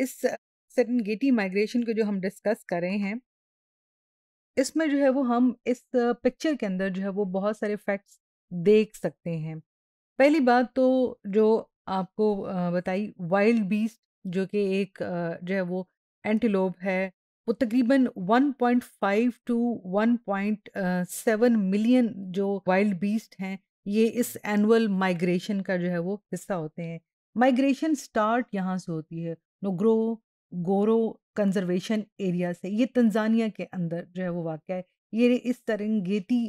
इस Getty migration को जो हम डिस्कस कर रहे हैं इसमें जो है वो हम इस पिक्चर के अंदर जो है वो बहुत सारे फैक्ट्स देख सकते हैं पहली बात तो जो आपको बताई वाइल्ड बीस्ट जो कि एक जो है वो एंटीलोप है वो तकरीबन 1.5 टू 1.7 मिलियन जो वाइल्ड बीस्ट हैं ये इस एनुअल माइग्रेशन का जो है वो हिस्सा होते हैं माइग्रेशन स्टार्ट यहाँ से होती है नोग्रो गोरो कंजर्वेशन एरिया से ये तंजानिया के अंदर जो है वो वाक़ है ये इस तरंगेती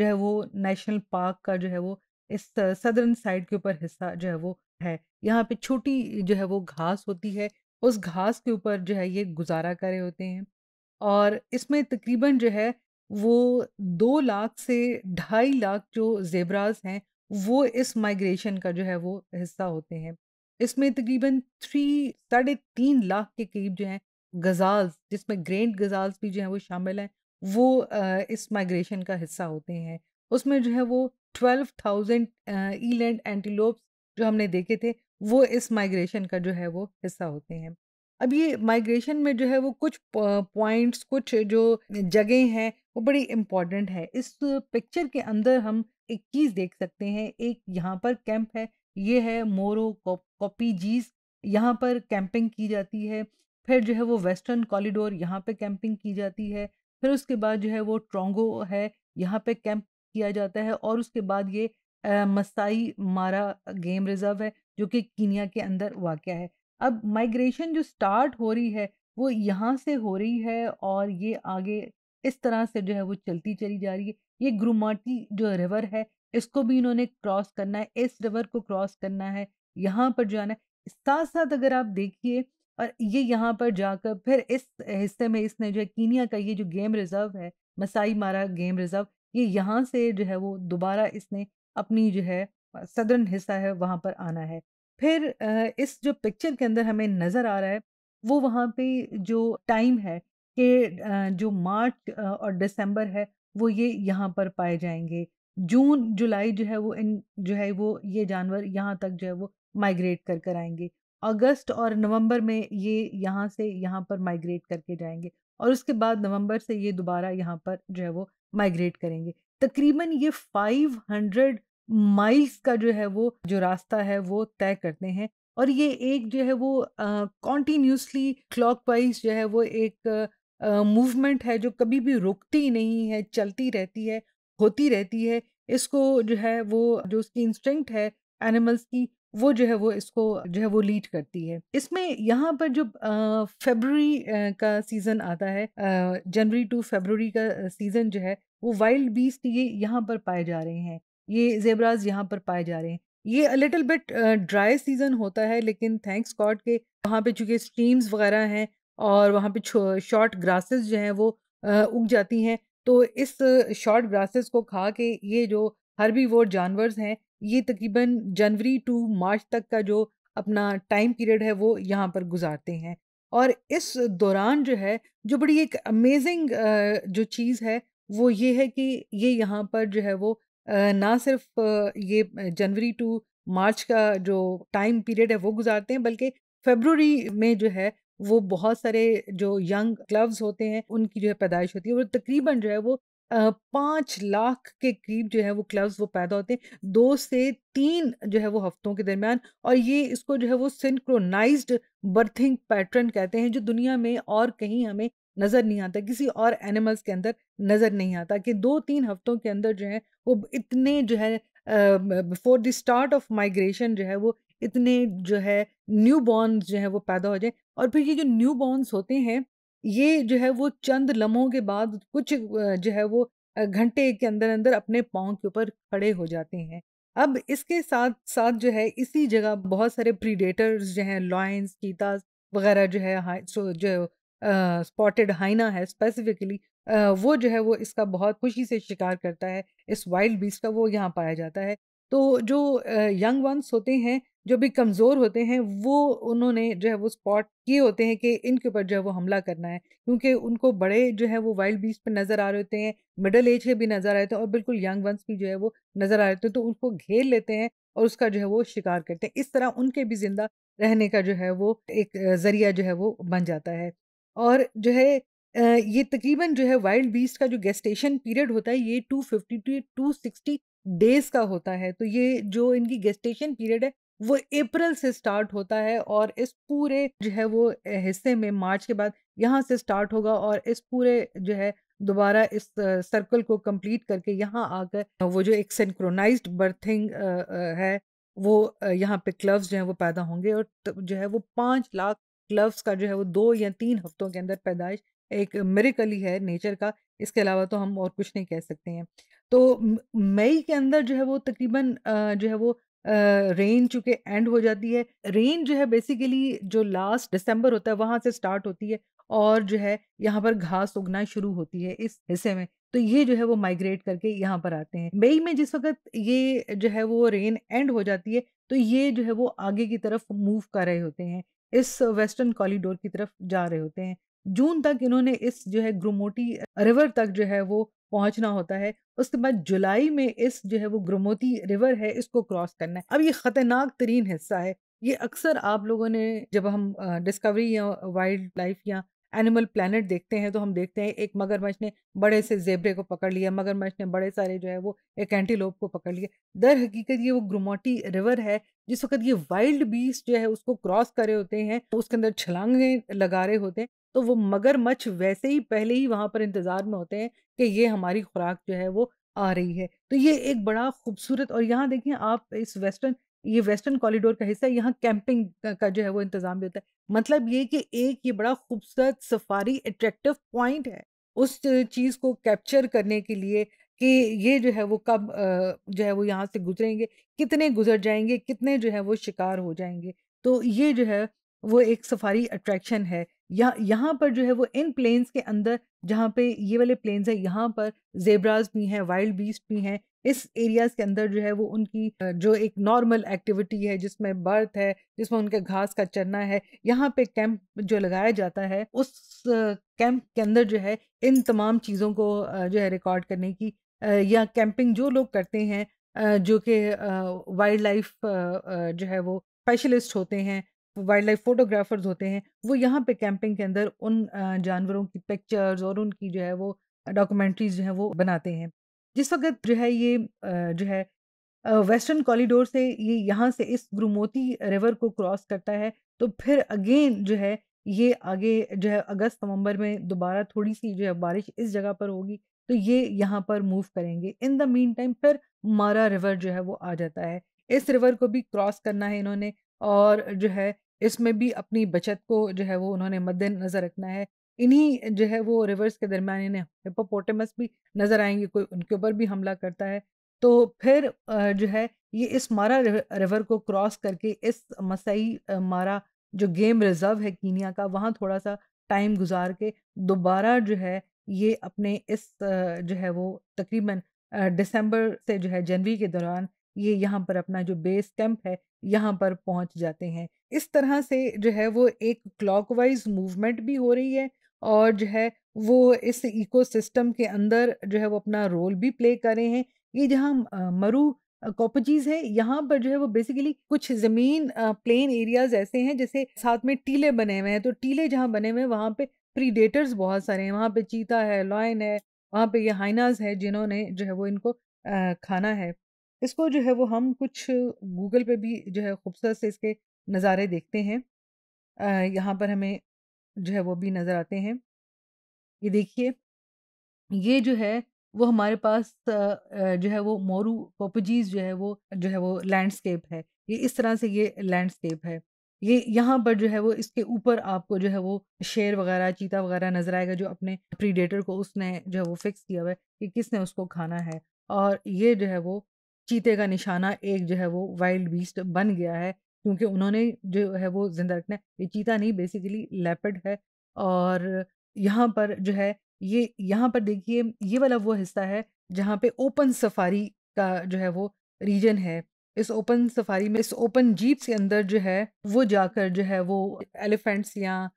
जो है वो नेशनल पार्क का जो है वो इस सदरन साइड के ऊपर हिस्सा जो है वो है यहाँ पे छोटी जो है वो घास होती है उस घास के ऊपर जो है ये गुजारा करे होते हैं और इसमें तकरीबन जो है वो दो लाख से ढाई लाख जो जेबराज हैं वो इस माइग्रेशन का जो है वो हिस्सा होते हैं इसमें तकरीबन थ्री साढ़े तीन लाख के करीब जो हैं गज़ाल्स जिसमें ग्रेंड गज़ाल्स भी जो हैं वो शामिल हैं वो इस माइग्रेशन का हिस्सा होते हैं उसमें जो है वो ट्वेल्व थाउजेंड ईलैंड एंटीलोप्स जो हमने देखे थे वो इस माइग्रेशन का जो है वो हिस्सा होते हैं अब ये माइग्रेशन में जो है वो कुछ पॉइंट्स कुछ जो जगह हैं वो बड़ी इम्पॉर्टेंट है इस पिक्चर के अंदर हम एक चीज़ देख सकते हैं एक यहाँ पर कैंप है ये है मोरो कॉपीजीज यहाँ पर कैंपिंग की जाती है फिर जो है वो वेस्टर्न कॉरिडोर यहाँ पे कैंपिंग की जाती है फिर उसके बाद जो है वो ट्रोंगो है यहाँ पे कैंप किया जाता है और उसके बाद ये मसाई मारा गेम रिजर्व है जो कि कीनिया के अंदर वाक़ है अब माइग्रेशन जो स्टार्ट हो रही है वो यहाँ से हो रही है और ये आगे इस तरह से जो है वो चलती चली जा रही है ये ग्रुमाटी जो रिवर है इसको भी इन्होंने क्रॉस करना है इस रिवर को क्रॉस करना है यहाँ पर जाना है साथ साथ अगर आप देखिए और ये यहाँ पर जाकर फिर इस हिस्से में इसने जो है कीनिया का ये जो गेम रिजर्व है मसाई मारा गेम रिजर्व ये यहाँ से जो है वो दोबारा इसने अपनी जो है सदरन हिस्सा है वहाँ पर आना है फिर इस जो पिक्चर के अंदर हमें नज़र आ रहा है वो वहाँ पे जो टाइम है कि जो मार्च और दिसंबर है वो ये यहाँ पर पाए जाएंगे जून जुलाई जो है वो इन जो है वो ये जानवर यहाँ तक जो है वो माइग्रेट कर कर आएंगे अगस्त और नवंबर में ये यहाँ से यहाँ पर माइग्रेट करके जाएंगे और उसके बाद नवंबर से ये दोबारा यहाँ पर जो है वो माइग्रेट करेंगे तकरीबन ये 500 माइल्स का जो है वो जो रास्ता है वो तय करते हैं और ये एक जो है वो कॉन्टीन्यूसली वाइज जो है वो एक मूवमेंट है जो कभी भी रुकती नहीं है चलती रहती है होती रहती है इसको जो है वो जो उसकी इंस्टिंक्ट है एनिमल्स की वो जो है वो इसको जो है वो लीड करती है इसमें यहाँ पर जो फेबररी का सीज़न आता है जनवरी टू फेबररी का सीज़न जो है वो वाइल्ड बीस्ट ये यहाँ पर पाए जा रहे हैं ये जेबराज यहाँ पर पाए जा रहे हैं ये लिटिल बिट ड्राई सीज़न होता है लेकिन थैंक्स गॉड के वहाँ पे चूँकि स्ट्रीम्स वगैरह हैं और वहाँ पे शॉर्ट ग्रासेस जो हैं वो उग जाती हैं तो इस शॉर्ट ग्रासेस को खा के ये जो हर्बी वोट जानवर हैं ये तकरीबन जनवरी टू मार्च तक का जो अपना टाइम पीरियड है वो यहाँ पर गुजारते हैं और इस दौरान जो है जो बड़ी एक अमेजिंग जो चीज़ है वो ये है कि ये यहाँ पर जो है वो ना सिर्फ ये जनवरी टू मार्च का जो टाइम पीरियड है वो गुजारते हैं बल्कि फेबररी में जो है वो बहुत सारे जो यंग क्लब्स होते हैं उनकी जो है पैदाइश होती है और तकरीबन जो है वो पाँच लाख के करीब जो है वो क्लब्स वो पैदा होते हैं दो से तीन जो है वो हफ्तों के दरमियान और ये इसको जो है वो सिंक्रोनाइज बर्थिंग पैटर्न कहते हैं जो दुनिया में और कहीं हमें नज़र नहीं आता किसी और एनिमल्स के अंदर नज़र नहीं आता कि दो तीन हफ्तों के अंदर जो है वो इतने जो है before the start of migration जो है वो इतने जो है न्यू बॉर्न जो है वो पैदा हो जाए और फिर ये जो न्यू बॉर्नस होते हैं ये जो है वो चंद लम्हों के बाद कुछ जो है वो घंटे के अंदर अंदर अपने पाँव के ऊपर खड़े हो जाते हैं अब इसके साथ साथ जो है इसी जगह बहुत सारे प्रीडेटर्स जो हैं लॉयंस चीताज वगैरह जो है सो जो स्पॉटेड हाइना है स्पेसिफिकली वो जो है वो इसका बहुत खुशी से शिकार करता है इस वाइल्ड बीस का वो यहाँ पाया जाता है तो जो यंग वंस होते हैं जो भी कमज़ोर होते हैं वो उन्होंने जो है वो स्पॉट किए होते हैं कि इनके ऊपर जो है वो हमला करना है क्योंकि उनको बड़े जो है वो वाइल्ड बीस पर नज़र आ रहे होते हैं मिडल एज के भी नज़र आ रहे थे और बिल्कुल यंग वंस भी जो है वो नज़र आ रहे थे हैं तो उनको घेर लेते हैं और उसका जो है वो शिकार करते हैं इस तरह उनके भी ज़िंदा रहने का जो है वो एक ज़रिया जो है वो बन जाता है और जो है ये तकरीबन जो है वाइल्ड बीस्ट का जो गेस्टेशन पीरियड होता है ये two fifty to sixty days का होता है तो ये जो इनकी गेस्टेशन पीरियड है वो अप्रैल से स्टार्ट होता है और इस पूरे जो है वो हिस्से में मार्च के बाद यहाँ से स्टार्ट होगा और इस पूरे जो है दोबारा इस सर्कल को कंप्लीट करके यहाँ आकर वो जो एक सेंक्रोनाइज बर्थिंग है वो यहाँ पे क्लव्स जो है वो पैदा होंगे और जो है वो पाँच लाख क्लव्स का जो है वो दो या तीन हफ्तों के अंदर पैदाइश एक मेरिकल ही है नेचर का इसके अलावा तो हम और कुछ नहीं कह सकते हैं तो मई के अंदर जो है वो तकरीबन अ, जो है वो रेन चूंकि एंड हो जाती है रेन जो है बेसिकली जो लास्ट दिसंबर होता है वहाँ से स्टार्ट होती है और जो है यहाँ पर घास उगना शुरू होती है इस हिस्से में तो ये जो है वो माइग्रेट करके यहाँ पर आते हैं मई में जिस वक्त ये जो है वो रेन एंड हो जाती है तो ये जो है वो आगे की तरफ मूव कर रहे होते हैं इस वेस्टर्न कॉरिडोर की तरफ जा रहे होते हैं जून तक इन्होंने इस जो है ग्रुमोटी रिवर तक जो है वो पहुंचना होता है उसके बाद जुलाई में इस जो है वो ग्रुमोती रिवर है इसको क्रॉस करना है अब ये ख़तरनाक तरीन हिस्सा है ये अक्सर आप लोगों ने जब हम डिस्कवरी या वाइल्ड लाइफ या एनिमल प्लानट देखते हैं तो हम देखते हैं एक मगरमच्छ ने बड़े से जेबरे को पकड़ लिया मगरमच्छ ने बड़े सारे जो है वो एक एंटीलोप को पकड़ लिया दर हकीकत ये वो ग्रोमोटी रिवर है जिस वक्त ये वाइल्ड बीस जो है उसको क्रॉस करे होते हैं उसके अंदर छलांगे लगा रहे होते हैं तो वो मगरमच्छ वैसे ही पहले ही वहाँ पर इंतज़ार में होते हैं कि ये हमारी खुराक जो है वो आ रही है तो ये एक बड़ा खूबसूरत और यहाँ देखिए आप इस वेस्टर्न ये वेस्टर्न कॉरिडोर का हिस्सा है यहाँ कैंपिंग का, जो है वो इंतज़ाम भी होता है मतलब ये कि एक ये बड़ा खूबसूरत सफारी अट्रैक्टिव पॉइंट है उस चीज़ को कैप्चर करने के लिए कि ये जो है वो कब जो है वो यहाँ से गुजरेंगे कितने गुजर जाएंगे कितने जो है वो शिकार हो जाएंगे तो ये जो है वो एक सफारी अट्रैक्शन है यहाँ यहाँ पर जो है वो इन प्लेन्स के अंदर जहाँ पे ये वाले प्लेन्स हैं यहाँ पर जेबराज भी हैं वाइल्ड बीस्ट भी हैं इस एरियाज के अंदर जो है वो उनकी जो एक नॉर्मल एक्टिविटी है जिसमें बर्थ है जिसमें उनके घास का चरना है यहाँ पे कैंप जो लगाया जाता है उस कैंप के अंदर जो है इन तमाम चीज़ों को जो है रिकॉर्ड करने की या कैंपिंग जो लोग करते हैं जो कि वाइल्ड लाइफ जो है वो स्पेशलिस्ट होते हैं वाइल्ड लाइफ फोटोग्राफर्स होते हैं वो यहाँ पे कैंपिंग के अंदर उन जानवरों की पिक्चर्स और उनकी जो है वो डॉक्यूमेंट्रीज जो है वो बनाते हैं जिस वक्त जो है ये जो है वेस्टर्न कॉरिडोर से ये यहाँ से इस ग्रुमोती रिवर को क्रॉस करता है तो फिर अगेन जो है ये आगे जो है अगस्त नवंबर में दोबारा थोड़ी सी जो है बारिश इस जगह पर होगी तो ये यहाँ पर मूव करेंगे इन द मीन टाइम फिर मारा रिवर जो है वो आ जाता है इस रिवर को भी क्रॉस करना है इन्होंने और जो है इसमें भी अपनी बचत को जो है वो उन्होंने मद्देनजर रखना है इन्हीं जो है वो रिवर्स के दरमियान इन्हें हिपोपोटेमस भी नज़र आएंगे कोई उनके ऊपर भी हमला करता है तो फिर जो है ये इस मारा रिवर को क्रॉस करके इस मसई मारा जो गेम रिजर्व है कीनिया का वहाँ थोड़ा सा टाइम गुजार के दोबारा जो है ये अपने इस जो है वो तकरीबन दिसंबर से जो है जनवरी के दौरान ये यहाँ पर अपना जो बेस कैंप है यहाँ पर पहुँच जाते हैं इस तरह से जो है वो एक क्लॉकवाइज मूवमेंट भी हो रही है और जो है वो इस इकोसिस्टम के अंदर जो है वो अपना रोल भी प्ले कर रहे हैं ये जहाँ मरु कॉपजीज है यहाँ पर जो है वो बेसिकली कुछ जमीन प्लेन एरियाज ऐसे हैं जैसे साथ में टीले बने हुए हैं तो टीले जहाँ बने हुए हैं वहाँ पे प्रीडेटर्स बहुत सारे हैं वहाँ पे चीता है लॉयन है वहाँ पे ये हाइनाज है जिन्होंने जो है वो इनको खाना है इसको जो है वो हम कुछ गूगल पे भी जो है खूबसूरत से इसके नज़ारे देखते हैं यहाँ पर हमें जो है वो भी नज़र आते हैं। ये देखिए, ये जो है वो हमारे पास जो है वो मोरू पोपजीज जो है वो जो है वो लैंडस्केप है। ये इस तरह से ये लैंडस्केप है। ये यहाँ पर जो है वो इसके ऊपर आपको जो है वो शेर वग़ैरह, चीता वग़ैरह नज़र आएगा जो अपने प्रीडेटर को उसने जो है वो फ़िक्स किया हुआ है कि किसने उसको खाना है और ये जो है वो चीते का निशाना एक जो है वो वाइल्ड बीस्ट बन गया है क्योंकि उन्होंने जो है वो जिंदा रखना है ये चीता नहीं बेसिकली लेपर्ड है और यहाँ पर जो है ये यहाँ पर देखिए ये वाला वो हिस्सा है जहाँ पे ओपन सफारी का जो है वो रीजन है इस ओपन सफारी में इस ओपन जीप्स के अंदर जो है वो जाकर जो है वो एलिफेंट्स या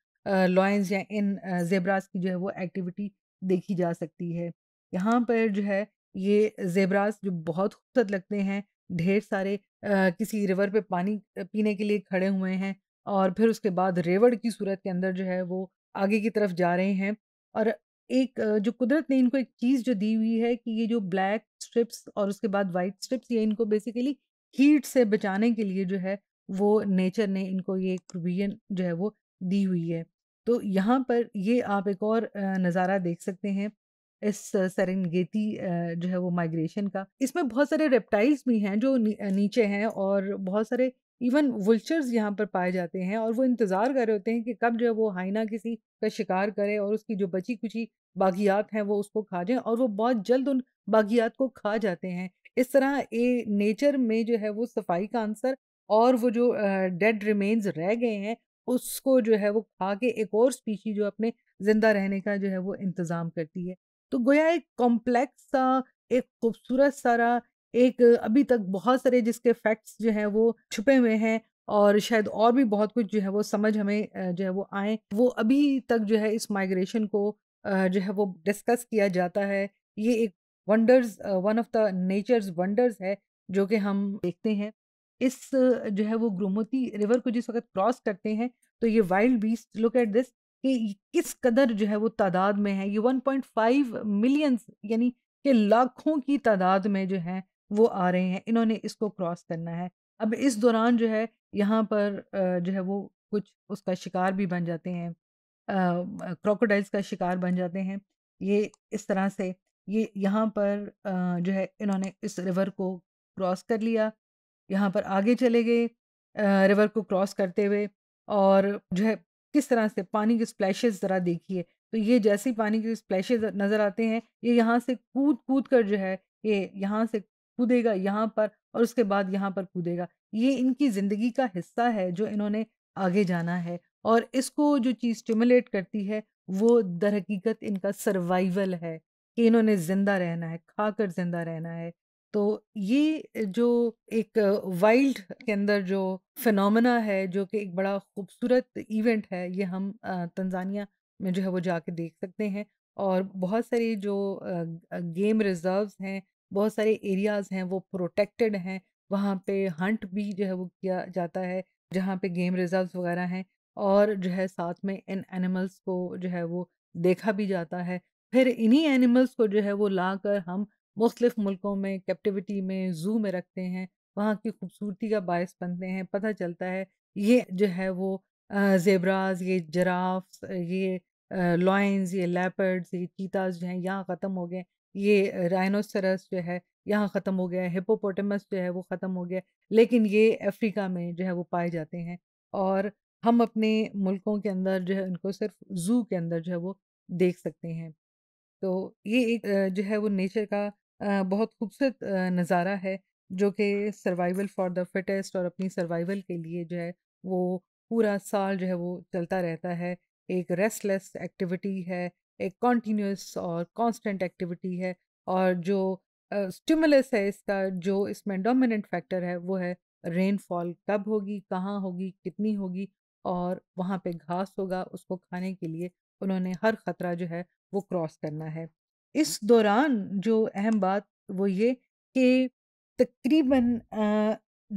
लॉयंस या इन जेबराज की जो है वो एक्टिविटी देखी जा सकती है यहाँ पर जो है ये जेबराज जो बहुत खूबसूरत लगते हैं ढेर सारे आ, किसी रिवर पे पानी पीने के लिए खड़े हुए हैं और फिर उसके बाद रेवड़ की सूरत के अंदर जो है वो आगे की तरफ जा रहे हैं और एक जो कुदरत ने इनको एक चीज़ जो दी हुई है कि ये जो ब्लैक स्ट्रिप्स और उसके बाद वाइट स्ट्रिप्स ये इनको बेसिकली हीट से बचाने के लिए जो है वो नेचर ने इनको ये एक प्रोविजन जो है वो दी हुई है तो यहाँ पर ये आप एक और नज़ारा देख सकते हैं इस सरंगेती जो है वो माइग्रेशन का इसमें बहुत सारे रेप्टाइल्स भी हैं जो नीचे हैं और बहुत सारे इवन वुल्चर्स यहाँ पर पाए जाते हैं और वो इंतज़ार कर रहे होते हैं कि कब जो है वो हाइना किसी का शिकार करे और उसकी जो बची कुची बागियात हैं वो उसको खा जाएं और वो बहुत जल्द उन बागियात को खा जाते हैं इस तरह ए नेचर में जो है वो सफाई का आंसर और वो जो डेड रिमेन्स रह गए हैं उसको जो है वो खा के एक और स्पीशी जो अपने ज़िंदा रहने का जो है वो इंतज़ाम करती है तो गोया एक कॉम्प्लेक्स सा एक खूबसूरत सारा एक अभी तक बहुत सारे जिसके फैक्ट्स जो हैं वो छुपे हुए हैं और शायद और भी बहुत कुछ जो है वो समझ हमें जो है वो आए वो अभी तक जो है इस माइग्रेशन को जो है वो डिस्कस किया जाता है ये एक wonders one of the nature's wonders है जो कि हम देखते हैं इस जो है वो ग्रोमोती रिवर को जिस वक्त क्रॉस करते हैं तो ये wildebeest look at this कि किस कदर जो है वो तादाद में है ये 1.5 मिलियन यानी कि लाखों की तादाद में जो है वो आ रहे हैं इन्होंने इसको क्रॉस करना है अब इस दौरान जो है यहाँ पर जो है वो कुछ उसका शिकार भी बन जाते हैं क्रोकोडाइल्स का शिकार बन जाते हैं ये इस तरह से ये यहाँ पर जो है इन्होंने इस रिवर को क्रॉस कर लिया यहाँ पर आगे चले गए रिवर को क्रॉस करते हुए और जो है किस तरह से पानी के स्प्लैशेस ज़रा देखिए तो ये जैसे ही पानी के स्प्लैशेस नज़र आते हैं ये यहाँ से कूद कूद कर जो है ये यहाँ से कूदेगा यहाँ पर और उसके बाद यहाँ पर कूदेगा ये इनकी ज़िंदगी का हिस्सा है जो इन्होंने आगे जाना है और इसको जो चीज़ स्टिमुलेट करती है वो दर हकीकत इनका सर्वाइवल है कि इन्होंने ज़िंदा रहना है खाकर ज़िंदा रहना है तो ये जो एक वाइल्ड के अंदर जो फिनमिना है जो कि एक बड़ा खूबसूरत इवेंट है ये हम तंजानिया में जो है वो जाके देख सकते हैं और बहुत सारे जो गेम रिजर्व्स हैं बहुत सारे एरियाज हैं वो प्रोटेक्टेड हैं वहाँ पे हंट भी जो है वो किया जाता है जहाँ पे गेम रिजर्व्स वगैरह हैं और जो है साथ में इन एनिमल्स को जो है वो देखा भी जाता है फिर इन्हीं एनिमल्स को जो है वो लाकर हम मुख्तलिफ मुल्कों में कैप्टिविटी में जू में रखते हैं वहाँ की खूबसूरती का बायस बनते हैं पता चलता है ये जो है वो जेबराज ये जराफ्स ये लॉइंस ये लेपर्ड्स ये चीताज जो हैं यहाँ ख़त्म हो गए ये राइनोसरस जो है यहाँ ख़त्म हो गया हिपोपोटमस जो है वो ख़त्म हो गया लेकिन ये अफ्रीका में जो है वो पाए जाते हैं और हम अपने मुल्कों के अंदर जो है उनको सिर्फ जू के अंदर जो है वो देख सकते हैं तो ये एक जो है वो नेचर का बहुत खूबसूरत नज़ारा है जो कि सर्वाइवल फॉर द फिटेस्ट और अपनी सर्वाइवल के लिए जो है वो पूरा साल जो है वो चलता रहता है एक रेस्टलेस एक्टिविटी है एक कॉन्टीन्यूस और कांस्टेंट एक्टिविटी है और जो स्टिमुलस है इसका जो इसमें डोमिनेंट फैक्टर है वो है रेनफॉल कब होगी कहाँ होगी कितनी होगी और वहाँ पे घास होगा उसको खाने के लिए उन्होंने हर खतरा जो है वो क्रॉस करना है इस दौरान जो अहम बात वो ये कि तकरीबन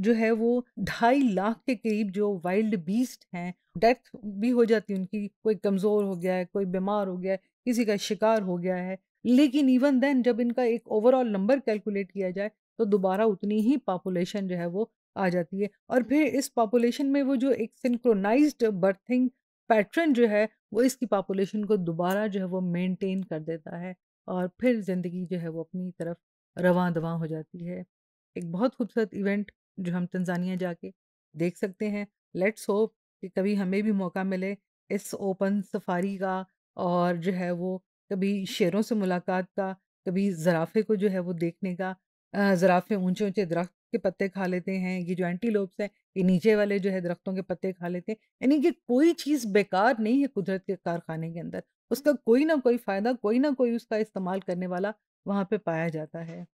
जो है वो ढाई लाख के करीब जो वाइल्ड बीस्ट हैं डेथ भी हो जाती है उनकी कोई कमज़ोर हो गया है कोई बीमार हो गया है किसी का शिकार हो गया है लेकिन इवन देन जब इनका एक ओवरऑल नंबर कैलकुलेट किया जाए तो दोबारा उतनी ही पॉपुलेशन जो है वो आ जाती है और फिर इस पॉपुलेशन में वो जो एक सिंक्रोनाइज बर्थिंग पैटर्न जो है वो इसकी पॉपुलेशन को दोबारा जो है वो मेनटेन कर देता है और फिर ज़िंदगी जो है वो अपनी तरफ रवा दवा हो जाती है। एक बहुत खूबसूरत इवेंट जो हम तंज़ानिया जाके देख सकते हैं। लेट्स होप कि कभी हमें भी मौका मिले इस ओपन सफारी का और जो है वो कभी शेरों से मुलाकात का, कभी ज़राफ़े को जो है वो देखने का। ज़राफ़े ऊँचे-ऊँचे दरख़्त के पत्ते खा लेते हैं, ये जो एंटीलोप्स हैं, ये नीचे वाले जो है दरख्तों के पत्ते खा लेते हैं। यानी कि कोई चीज़ बेकार नहीं है कुदरत के कारखाने के अंदर। उसका कोई ना कोई फायदा कोई ना कोई उसका इस्तेमाल करने वाला वहां पे पाया जाता है